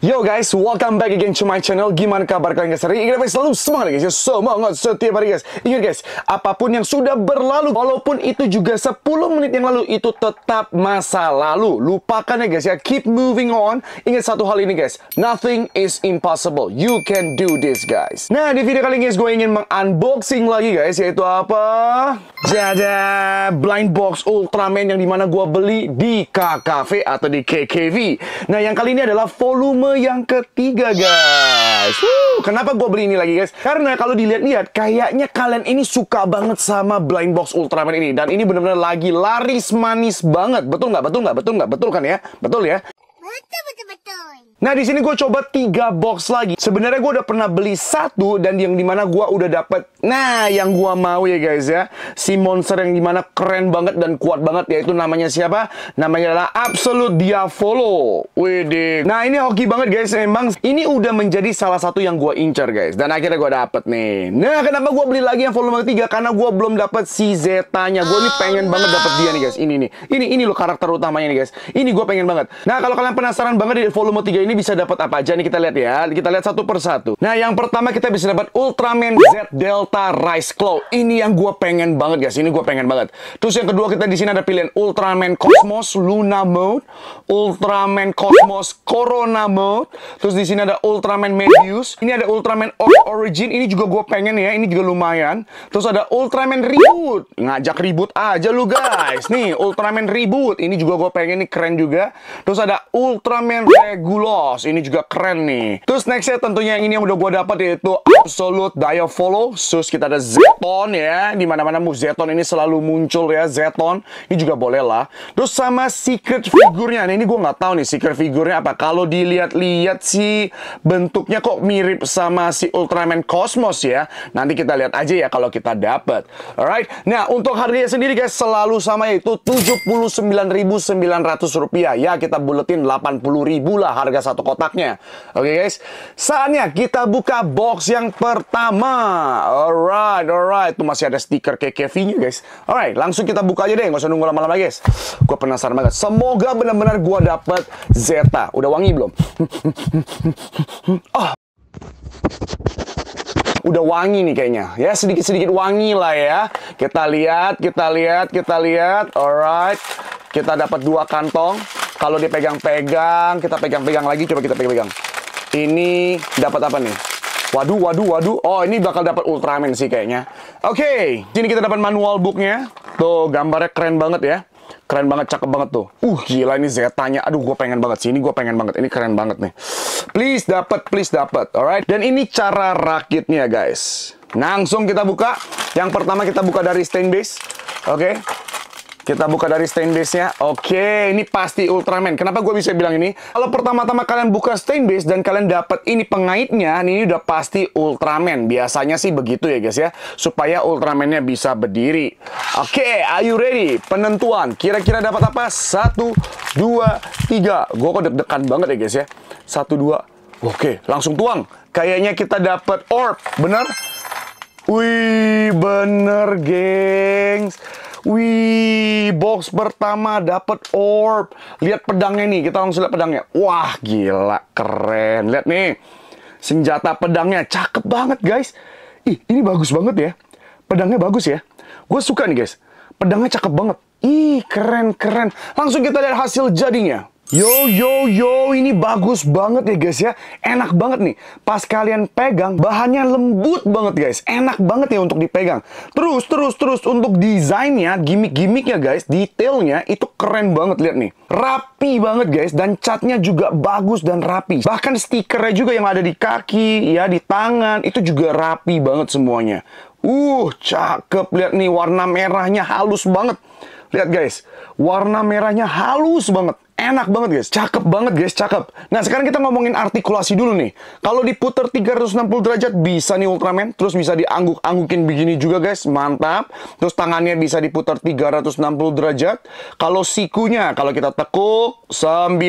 Yo guys, welcome back again to my channel Gimana kabar kalian guys hari ini? Guys, selalu semangat guys, ya. semangat setiap hari guys Ingat guys, apapun yang sudah berlalu Walaupun itu juga 10 menit yang lalu Itu tetap masa lalu Lupakan ya guys ya, keep moving on Ingat satu hal ini guys Nothing is impossible, you can do this guys Nah di video kali ini guys, gue ingin mengunboxing lagi guys Yaitu apa? Jada blind box Ultraman yang dimana gue beli di KKV atau di KKV Nah yang kali ini adalah volume yang ketiga guys. Woo, kenapa gue beli ini lagi guys? Karena kalau dilihat-lihat kayaknya kalian ini suka banget sama blind box Ultraman ini. Dan ini bener-bener lagi laris manis banget. Betul nggak? Betul nggak? Betul nggak? Betul kan ya? Betul ya? Betul, betul, betul. Nah di sini gue coba tiga box lagi. Sebenarnya gue udah pernah beli satu dan yang dimana gue udah dapet. Nah yang gue mau ya guys ya, si monster yang dimana keren banget dan kuat banget yaitu namanya siapa? Namanya adalah Absolute Diavolo. Wede. Nah ini hoki banget guys. emang ini udah menjadi salah satu yang gue incer guys. Dan akhirnya gue dapet nih. Nah kenapa gue beli lagi yang volume 3? Karena gue belum dapet si zetanya Gue ini pengen banget dapet dia nih guys. Ini nih. Ini ini lo karakter utamanya nih guys. Ini gue pengen banget. Nah kalau kalian penasaran banget di volume 3 ini ini bisa dapat apa aja nih kita lihat ya. Kita lihat satu persatu. Nah, yang pertama kita bisa dapat Ultraman Z Delta Rise Claw. Ini yang gue pengen banget guys. Ini gue pengen banget. Terus yang kedua kita di sini ada pilihan Ultraman Cosmos Luna Mode, Ultraman Cosmos Corona Mode. Terus di sini ada Ultraman Medius. Ini ada Ultraman Origin. Ini juga gue pengen ya. Ini juga lumayan. Terus ada Ultraman Reboot. Ngajak ribut aja lu guys. Nih Ultraman Reboot. Ini juga gue pengen nih keren juga. Terus ada Ultraman Regular boss Ini juga keren nih. Terus nextnya tentunya yang ini yang udah gue dapat yaitu Absolute follow Sus kita ada Zeton ya. di mana mana mu Zeton ini selalu muncul ya. Zeton. Ini juga boleh lah. Terus sama secret figurnya. Nah ini gue nggak tahu nih secret figurnya apa. Kalau dilihat-lihat sih bentuknya kok mirip sama si Ultraman Cosmos ya. Nanti kita lihat aja ya kalau kita dapat. Alright. Nah untuk harganya sendiri guys selalu sama yaitu 79.900 rupiah. Ya kita buletin 80.000 lah harga satu kotaknya. Oke okay, guys, saatnya kita buka box yang pertama. Alright, alright, tuh masih ada stiker KKV-nya guys. Alright, langsung kita buka aja deh, nggak usah nunggu lama-lama guys. Gue penasaran banget. Semoga benar-benar gue dapet Zeta. Udah wangi belum? oh udah wangi nih kayaknya ya sedikit-sedikit wangi lah ya kita lihat kita lihat kita lihat alright kita dapat dua kantong kalau dipegang-pegang, kita pegang-pegang lagi. Coba kita pegang-pegang. Ini dapat apa nih? Waduh, waduh, waduh. Oh, ini bakal dapat Ultraman sih kayaknya. Oke, okay, sini kita dapat manual booknya. Tuh, gambarnya keren banget ya. Keren banget, cakep banget tuh. Uh, gila ini Tanya. Aduh, gue pengen banget sih. Ini gue pengen banget. Ini keren banget nih. Please dapat, please dapat. Alright. Dan ini cara rakitnya, guys. Langsung kita buka. Yang pertama kita buka dari stainless. Oke. Okay. Kita buka dari stainlessnya. Oke, ini pasti Ultraman. Kenapa gue bisa bilang ini? Kalau pertama-tama kalian buka stainless dan kalian dapat ini pengaitnya, ini udah pasti Ultraman. Biasanya sih begitu ya guys ya, supaya Ultramannya bisa berdiri. Oke, are you ready? Penentuan. Kira-kira dapat apa? Satu, dua, tiga. Gue kok deg-degan banget ya guys ya. Satu, dua. Oke, langsung tuang. Kayaknya kita dapat orb, bener? Wih, bener, gengs. Wih, box pertama dapat orb. Lihat pedangnya nih, kita langsung lihat pedangnya. Wah, gila, keren. Lihat nih. Senjata pedangnya cakep banget, guys. Ih, ini bagus banget ya. Pedangnya bagus ya. Gue suka nih, guys. Pedangnya cakep banget. Ih, keren-keren. Langsung kita lihat hasil jadinya. Yo yo yo, ini bagus banget ya guys ya. Enak banget nih. Pas kalian pegang, bahannya lembut banget guys. Enak banget ya untuk dipegang. Terus terus terus untuk desainnya, gimmick-gimmicknya guys, detailnya itu keren banget lihat nih. Rapi banget guys dan catnya juga bagus dan rapi. Bahkan stikernya juga yang ada di kaki, ya di tangan itu juga rapi banget semuanya. Uh, cakep lihat nih warna merahnya halus banget. Lihat guys, warna merahnya halus banget Enak banget guys, cakep banget guys, cakep. Nah sekarang kita ngomongin artikulasi dulu nih. Kalau diputer 360 derajat bisa nih Ultraman, terus bisa diangguk-anggukin begini juga guys, mantap. Terus tangannya bisa diputer 360 derajat. Kalau sikunya, kalau kita tekuk 90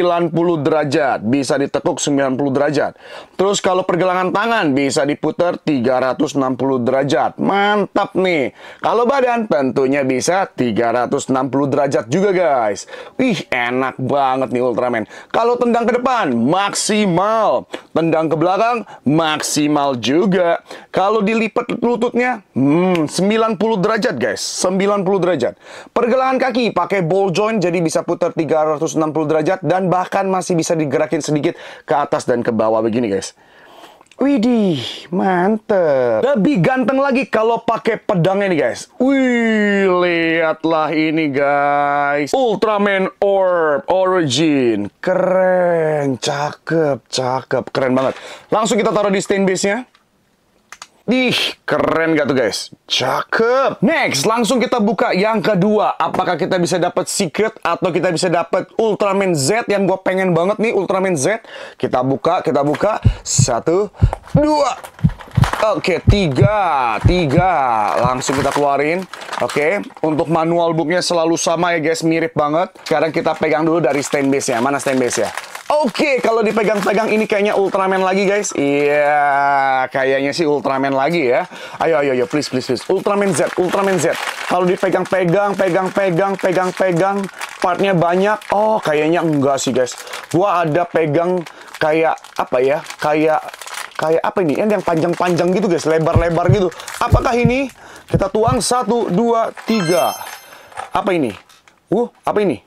derajat, bisa ditekuk 90 derajat. Terus kalau pergelangan tangan bisa diputer 360 derajat, mantap nih. Kalau badan tentunya bisa 360 derajat juga guys. Wih enak banget banget nih Ultraman. Kalau tendang ke depan, maksimal. Tendang ke belakang, maksimal juga. Kalau dilipat lututnya, hmm, 90 derajat guys. 90 derajat. Pergelangan kaki pakai ball joint jadi bisa putar 360 derajat dan bahkan masih bisa digerakin sedikit ke atas dan ke bawah begini guys. Widih, mantep. Lebih ganteng lagi kalau pakai pedangnya nih guys. Wih, lihatlah ini guys. Ultraman Orb Origin. Keren, cakep, cakep. Keren banget. Langsung kita taruh di stain base-nya. Ih, keren gak tuh guys? Cakep. Next, langsung kita buka yang kedua. Apakah kita bisa dapat secret atau kita bisa dapat Ultraman Z yang gue pengen banget nih Ultraman Z. Kita buka, kita buka. Satu, dua. Oke, okay, tiga, tiga. Langsung kita keluarin. Oke, okay. untuk manual booknya selalu sama ya guys, mirip banget. Sekarang kita pegang dulu dari stand base-nya. Mana stand base-nya? Oke, okay, kalau dipegang-pegang ini kayaknya Ultraman lagi guys. Iya, yeah, kayaknya sih Ultraman lagi ya. Ayo, ayo, ayo, please, please, please. Ultraman Z, Ultraman Z. Kalau dipegang-pegang, pegang-pegang, pegang-pegang, partnya banyak. Oh, kayaknya enggak sih guys. Gua ada pegang kayak apa ya? Kayak kayak apa ini? Kan yang panjang-panjang gitu guys, lebar-lebar gitu. Apakah ini? Kita tuang satu, dua, tiga. Apa ini? Uh, apa ini?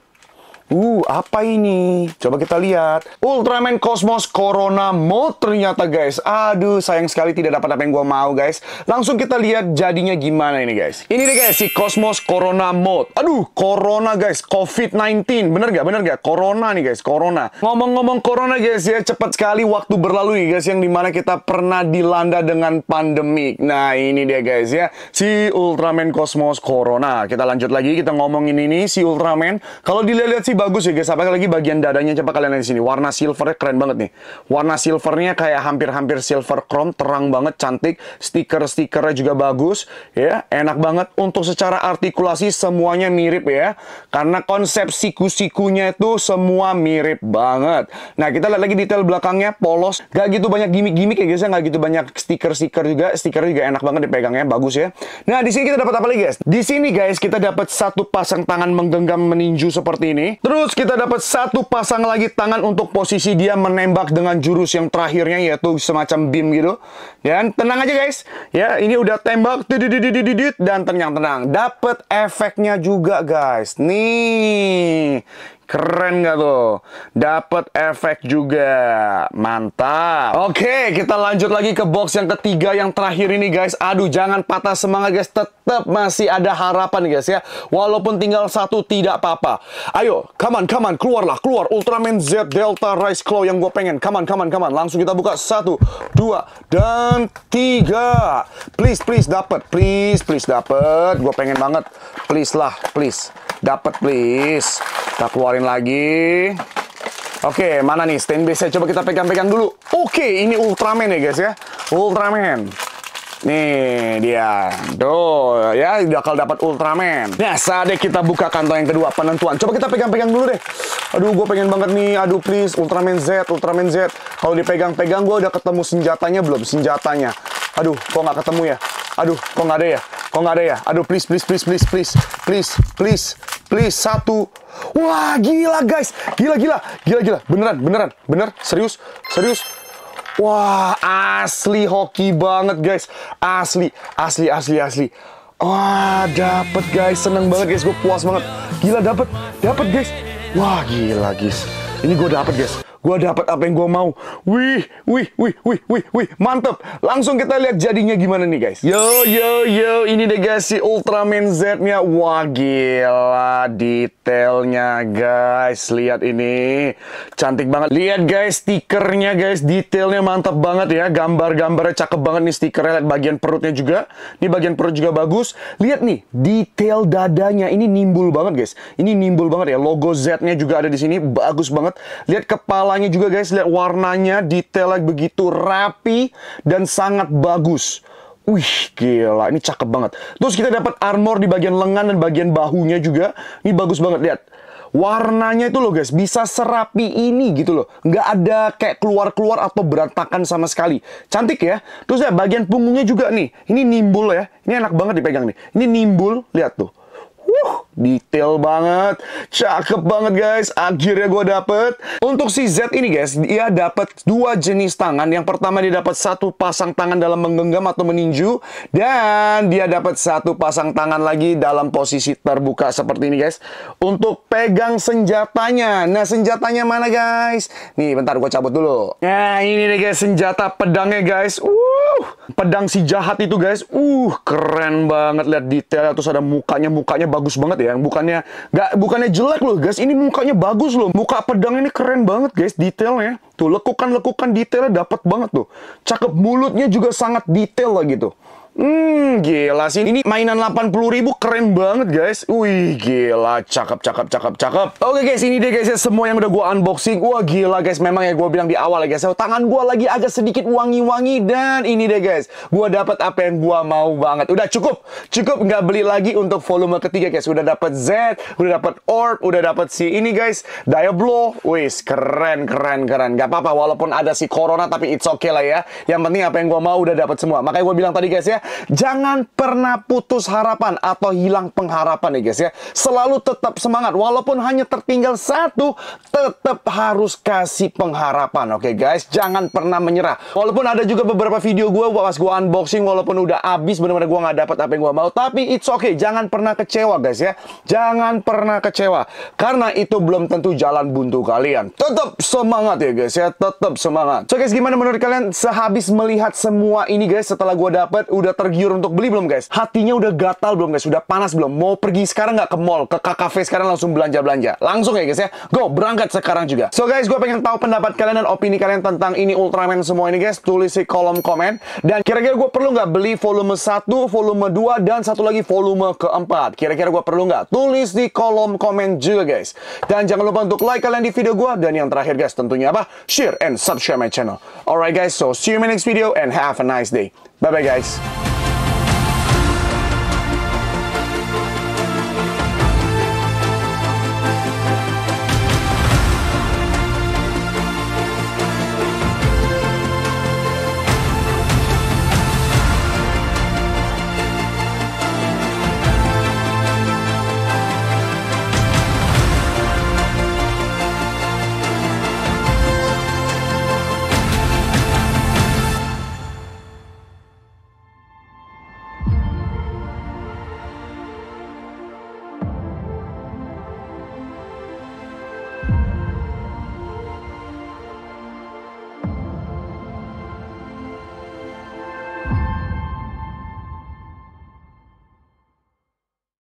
Uh, apa ini? Coba kita lihat. Ultraman Cosmos Corona Mode ternyata, guys. Aduh, sayang sekali tidak dapat apa yang gua mau, guys. Langsung kita lihat jadinya gimana ini, guys. Ini deh, guys, si Cosmos Corona Mode. Aduh, Corona, guys. COVID-19. Bener gak? Bener gak? Corona nih, guys. Corona. Ngomong-ngomong Corona, guys, ya. Cepat sekali waktu berlalu, ya, guys. Yang dimana kita pernah dilanda dengan pandemik. Nah, ini dia, guys, ya. Si Ultraman Cosmos Corona. Kita lanjut lagi. Kita ngomongin ini, si Ultraman. Kalau dilihat lihat sih bagus ya guys, apalagi lagi bagian dadanya coba kalian lihat di sini. Warna silvernya keren banget nih. Warna silvernya kayak hampir-hampir silver chrome, terang banget, cantik. Stiker-stikernya juga bagus ya, enak banget untuk secara artikulasi semuanya mirip ya. Karena konsep siku-sikunya itu semua mirip banget. Nah, kita lihat lagi detail belakangnya polos, gak gitu banyak gimmick-gimmick ya guys, ya. gak gitu banyak stiker-stiker juga. Stiker juga enak banget dipegangnya, bagus ya. Nah, di sini kita dapat apa lagi guys? Di sini guys kita dapat satu pasang tangan menggenggam meninju seperti ini. Terus kita dapat satu pasang lagi tangan untuk posisi dia menembak dengan jurus yang terakhirnya yaitu semacam beam gitu. Dan tenang aja guys. Ya, ini udah tembak dan tenang-tenang. Dapat efeknya juga guys. Nih. Keren gak tuh? Dapat efek juga. Mantap. Oke, kita lanjut lagi ke box yang ketiga yang terakhir ini guys. Aduh, jangan patah semangat guys. Tetap masih ada harapan guys ya. Walaupun tinggal satu tidak apa-apa. Ayo, kaman kaman, come on, keluarlah, keluar Ultraman Z Delta Rise Claw yang gue pengen. Kaman kaman kaman, Langsung kita buka satu, dua, dan tiga. Please, please dapat, please, please dapat. Gue pengen banget. Please lah, please. Dapat please. Kita keluarin lagi. Oke, okay, mana nih saya Coba kita pegang-pegang dulu. Oke, okay, ini Ultraman ya guys ya. Ultraman. Nih dia, do ya bakal dapat Ultraman. Nah saatnya kita buka kantong yang kedua penentuan. Coba kita pegang-pegang dulu deh. Aduh gue pengen banget nih, aduh please Ultraman Z, Ultraman Z. Kalau dipegang-pegang gue udah ketemu senjatanya belum senjatanya. Aduh, kok nggak ketemu ya? Aduh, kok nggak ada ya? Kok nggak ada ya? Aduh, please, please, please, please, please, please, please, please, satu. Wah, gila guys, gila, gila, gila, gila, beneran, beneran, bener, serius, serius. Wah, asli hoki banget guys, asli, asli, asli, asli. Wah, dapet guys, seneng banget guys, gue puas banget. Gila dapet, dapet guys. Wah, gila guys, ini gue dapet guys gue dapat apa yang gue mau. Wih, wih, wih, wih, wih, wih. Mantep. Langsung kita lihat jadinya gimana nih guys. Yo, yo, yo. Ini deh guys si Ultraman Z-nya. Wah gila detailnya guys. Lihat ini. Cantik banget. Lihat guys stikernya guys. Detailnya mantap banget ya. Gambar-gambarnya cakep banget nih stikernya. Lihat bagian perutnya juga. Ini bagian perut juga bagus. Lihat nih. Detail dadanya. Ini nimbul banget guys. Ini nimbul banget ya. Logo Z-nya juga ada di sini. Bagus banget. Lihat kepala kepalanya juga guys, lihat warnanya, detailnya begitu rapi dan sangat bagus. Wih, gila, ini cakep banget. Terus kita dapat armor di bagian lengan dan bagian bahunya juga. Ini bagus banget, lihat. Warnanya itu loh guys, bisa serapi ini gitu loh. Nggak ada kayak keluar-keluar atau berantakan sama sekali. Cantik ya. Terus ya, bagian punggungnya juga nih. Ini nimbul ya. Ini enak banget dipegang nih. Ini nimbul, lihat tuh. Wuh, detail banget, cakep banget guys. Akhirnya gue dapet. Untuk si Z ini guys, dia dapet dua jenis tangan. Yang pertama dia dapet satu pasang tangan dalam menggenggam atau meninju, dan dia dapet satu pasang tangan lagi dalam posisi terbuka seperti ini guys. Untuk pegang senjatanya. Nah senjatanya mana guys? Nih bentar gue cabut dulu. Nah ini nih guys senjata pedangnya guys. Uh, pedang si jahat itu guys. Uh keren banget lihat detail. Terus ada mukanya, mukanya bagus banget ya yang bukannya nggak bukannya jelek loh guys ini mukanya bagus loh muka pedang ini keren banget guys detailnya tuh lekukan lekukan detailnya dapat banget tuh cakep mulutnya juga sangat detail lah gitu Hmm, gila sih. Ini mainan 80 ribu keren banget, guys. Wih, gila. Cakep, cakep, cakep, cakep. Oke, guys. Ini deh, guys. Ya, semua yang udah gue unboxing. Wah, gila, guys. Memang ya gue bilang di awal ya, guys. Ya, tangan gue lagi agak sedikit wangi-wangi. Dan ini deh, guys. Gue dapat apa yang gue mau banget. Udah cukup. Cukup nggak beli lagi untuk volume ketiga, guys. Udah dapat Z, udah dapat Orb, udah dapat si ini, guys. Diablo. Wih, keren, keren, keren. Gak apa-apa. Walaupun ada si Corona, tapi it's okay lah ya. Yang penting apa yang gue mau udah dapat semua. Makanya gue bilang tadi, guys ya. Jangan pernah putus harapan atau hilang pengharapan ya guys ya. Selalu tetap semangat walaupun hanya tertinggal satu, tetap harus kasih pengharapan. Oke okay guys, jangan pernah menyerah. Walaupun ada juga beberapa video gue pas gua unboxing walaupun udah abis benar-benar gue nggak dapat apa yang gue mau, tapi it's okay. Jangan pernah kecewa guys ya. Jangan pernah kecewa karena itu belum tentu jalan buntu kalian. Tetap semangat ya guys ya, tetap semangat. So guys, gimana menurut kalian sehabis melihat semua ini guys setelah gue dapat udah udah tergiur untuk beli belum guys? Hatinya udah gatal belum guys? sudah panas belum? Mau pergi sekarang nggak ke mall, ke kafe sekarang langsung belanja-belanja? Langsung ya guys ya. Go, berangkat sekarang juga. So guys, gue pengen tahu pendapat kalian dan opini kalian tentang ini Ultraman semua ini guys. Tulis di kolom komen. Dan kira-kira gue perlu nggak beli volume 1, volume 2, dan satu lagi volume keempat? Kira-kira gue perlu nggak? Tulis di kolom komen juga guys. Dan jangan lupa untuk like kalian di video gue. Dan yang terakhir guys tentunya apa? Share and subscribe my channel. Alright guys, so see you in my next video and have a nice day. Bye bye, guys.